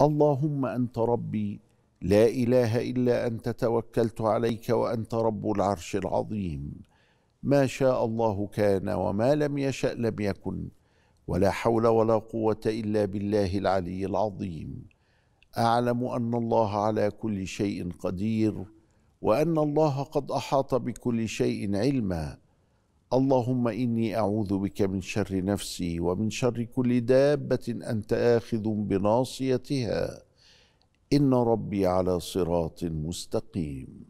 اللهم انت ربي لا اله الا انت توكلت عليك وانت رب العرش العظيم ما شاء الله كان وما لم يشا لم يكن ولا حول ولا قوه الا بالله العلي العظيم اعلم ان الله على كل شيء قدير وان الله قد احاط بكل شيء علما اللهم اني اعوذ بك من شر نفسي ومن شر كل دابه انت اخذ بناصيتها ان ربي على صراط مستقيم